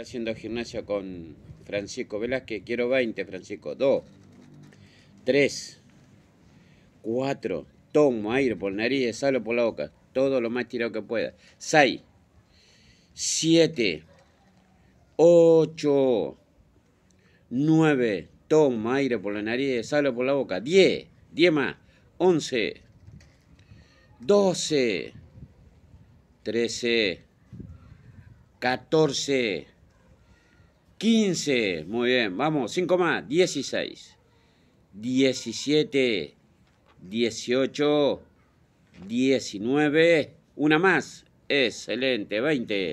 haciendo gimnasia con Francisco Velázquez, quiero 20, Francisco. 2, 3, 4, tomo aire por la nariz, salo por la boca, todo lo más tirado que pueda. 6, 7, 8, 9, tomo aire por la nariz, salo por la boca. 10, 10 más, 11, 12, 13, 14, 15, muy bien, vamos, 5 más, 16, 17, 18, 19, una más, excelente, 20.